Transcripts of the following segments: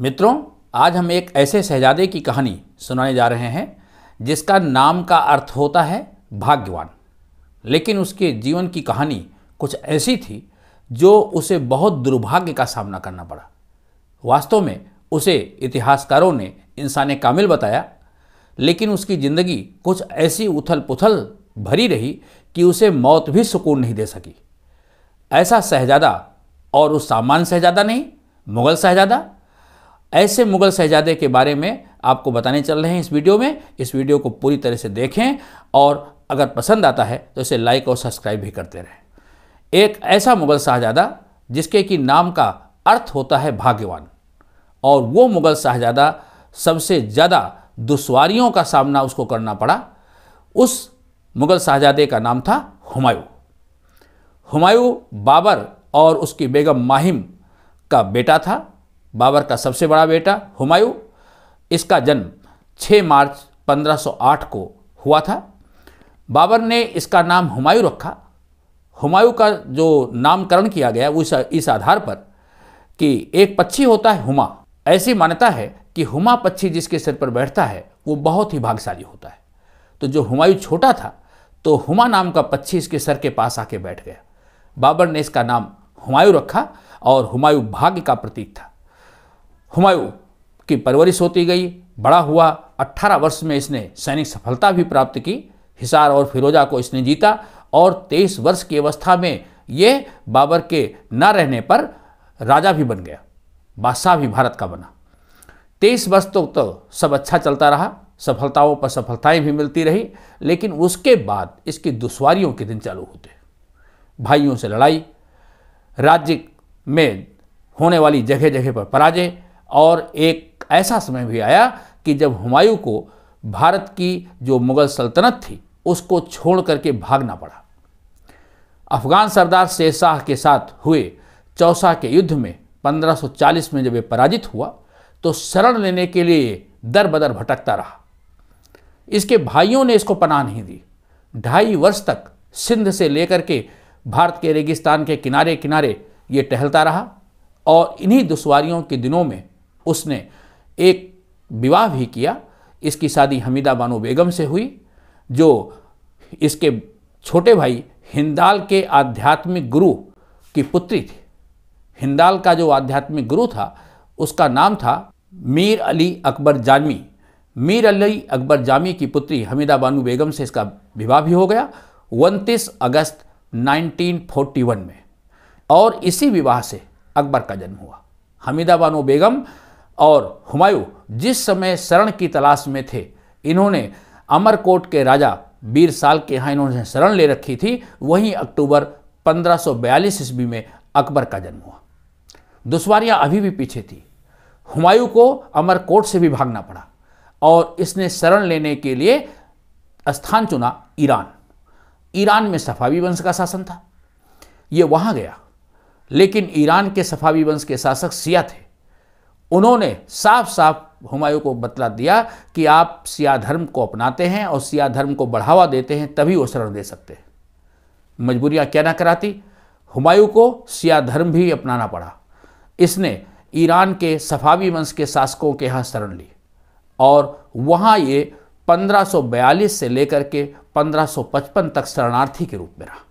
मित्रों आज हम एक ऐसे शहजादे की कहानी सुनाने जा रहे हैं जिसका नाम का अर्थ होता है भाग्यवान लेकिन उसके जीवन की कहानी कुछ ऐसी थी जो उसे बहुत दुर्भाग्य का सामना करना पड़ा वास्तव में उसे इतिहासकारों ने इंसान कामिल बताया लेकिन उसकी ज़िंदगी कुछ ऐसी उथल पुथल भरी रही कि उसे मौत भी सुकून नहीं दे सकी ऐसा शहजादा और उस सामान्य शहजादा नहीं मुग़ल शहजादा ऐसे मुगल शहजादे के बारे में आपको बताने चल रहे हैं इस वीडियो में इस वीडियो को पूरी तरह से देखें और अगर पसंद आता है तो इसे लाइक और सब्सक्राइब भी करते रहें एक ऐसा मुगल शाहजादा जिसके कि नाम का अर्थ होता है भाग्यवान और वो मुगल शाहजादा सबसे ज़्यादा दुश्वारियों का सामना उसको करना पड़ा उस मुगल शाहजादे का नाम था हुमायूं हुमायूं बाबर और उसकी बेगम माहिम का बेटा था बाबर का सबसे बड़ा बेटा हुमायूं इसका जन्म 6 मार्च 1508 को हुआ था बाबर ने इसका नाम हुमायूं रखा हुमायूं का जो नामकरण किया गया वो इस आधार पर कि एक पक्षी होता है हुमा ऐसी मान्यता है कि हुमा पक्षी जिसके सिर पर बैठता है वो बहुत ही भाग्यशाली होता है तो जो हुमायूं छोटा था तो हुमा नाम का पक्षी इसके सर के पास आके बैठ गया बाबर ने इसका नाम हुमायूं रखा और हुमायूं भाग्य का प्रतीक था हुमायूं की परवरिश होती गई बड़ा हुआ 18 वर्ष में इसने सैनिक सफलता भी प्राप्त की हिसार और फिरोजा को इसने जीता और 23 वर्ष की अवस्था में ये बाबर के न रहने पर राजा भी बन गया बादशाह भी भारत का बना तेईस वर्ष तो, तो सब अच्छा चलता रहा सफलताओं पर सफलताएं भी मिलती रही लेकिन उसके बाद इसकी दुश्वारियों के दिन चालू होते भाइयों से लड़ाई राज्य में होने वाली जगह जगह पर पराजय और एक ऐसा समय भी आया कि जब हुमायूं को भारत की जो मुग़ल सल्तनत थी उसको छोड़ करके भागना पड़ा अफ़गान सरदार शेरशाह के साथ हुए चौसा के युद्ध में 1540 में जब ये पराजित हुआ तो शरण लेने के लिए दर बदर भटकता रहा इसके भाइयों ने इसको पनाह नहीं दी ढाई वर्ष तक सिंध से लेकर के भारत के रेगिस्तान के किनारे किनारे ये टहलता रहा और इन्हीं दुश्वारियों के दिनों में उसने एक विवाह भी किया इसकी शादी हमीदा बानो बेगम से हुई जो इसके छोटे भाई हिंदाल के आध्यात्मिक गुरु की पुत्री थी हिंदाल का जो आध्यात्मिक गुरु था उसका नाम था मीर अली अकबर जामी मीर अली अकबर जामी की पुत्री हमीदा बानू बेगम से इसका विवाह भी हो गया उनतीस अगस्त 1941 में और इसी विवाह से अकबर का जन्म हुआ हमीदा बानो बेगम और हुमायूं जिस समय शरण की तलाश में थे इन्होंने अमरकोट के राजा बीर साल के यहाँ इन्होंने शरण ले रखी थी वहीं अक्टूबर 1542 ईस्वी में अकबर का जन्म हुआ दुश्वारियाँ अभी भी पीछे थी हुमायूं को अमरकोट से भी भागना पड़ा और इसने शरण लेने के लिए स्थान चुना ईरान ईरान में सफावी वंश का शासन था ये वहाँ गया लेकिन ईरान के सफावी वंश के शासक सिया थे उन्होंने साफ साफ हुमायूं को बतला दिया कि आप सिया धर्म को अपनाते हैं और सिया धर्म को बढ़ावा देते हैं तभी वो शरण दे सकते हैं मजबूरियाँ क्या ना कराती हुमायूं को सिया धर्म भी अपनाना पड़ा इसने ईरान के सफावी वंश के शासकों के यहाँ शरण ली और वहाँ ये 1542 से लेकर के 1555 तक शरणार्थी के रूप में रहा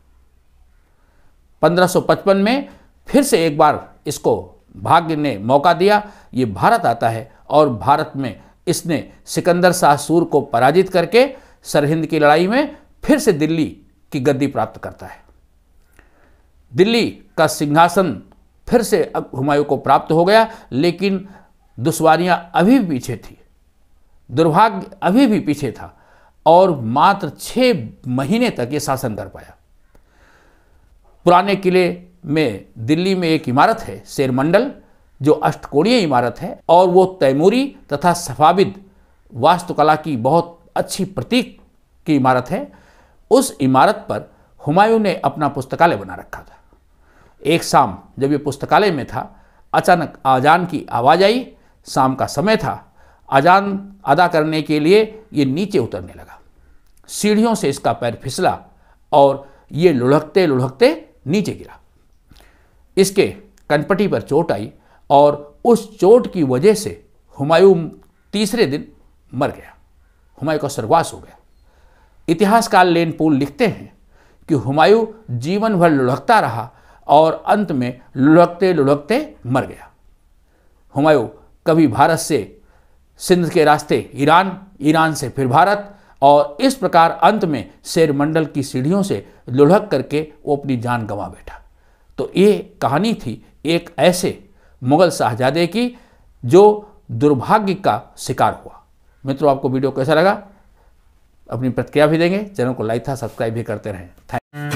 1555 में फिर से एक बार इसको भाग्य ने मौका दिया ये भारत आता है और भारत में इसने सिकंदर शाह सूर को पराजित करके सरहिंद की लड़ाई में फिर से दिल्ली की गद्दी प्राप्त करता है दिल्ली का सिंहासन फिर से अब हुमायूं को प्राप्त हो गया लेकिन दुश्वारियां अभी भी पीछे थी दुर्भाग्य अभी भी पीछे था और मात्र छः महीने तक ये शासन कर पाया पुराने किले में दिल्ली में एक इमारत है शेरमंडल जो अष्टकोणीय इमारत है और वो तैमूरी तथा सफाविद वास्तुकला की बहुत अच्छी प्रतीक की इमारत है उस इमारत पर हुमायूं ने अपना पुस्तकालय बना रखा था एक शाम जब ये पुस्तकालय में था अचानक आजान की आवाज़ आई शाम का समय था अजान अदा करने के लिए ये नीचे उतरने लगा सीढ़ियों से इसका पैर फिसला और ये लुढ़कते लुढ़कते नीचे गिरा इसके कनपटी पर चोट आई और उस चोट की वजह से हुमायूं तीसरे दिन मर गया हुमायूं का सर्वास हो गया इतिहासकार लेन पोल लिखते हैं कि हुमायूं जीवन भर लुढ़कता रहा और अंत में लुढ़कते लुढ़कते मर गया हुमायूं कभी भारत से सिंध के रास्ते ईरान ईरान से फिर भारत और इस प्रकार अंत में शेरमंडल की सीढ़ियों से लुढ़क करके वो अपनी जान गंवा बैठा तो ये कहानी थी एक ऐसे मुग़ल शाहजादे की जो दुर्भाग्य का शिकार हुआ मित्रों आपको वीडियो कैसा लगा अपनी प्रतिक्रिया भी देंगे चैनल को लाइक था सब्सक्राइब भी करते रहें थैंक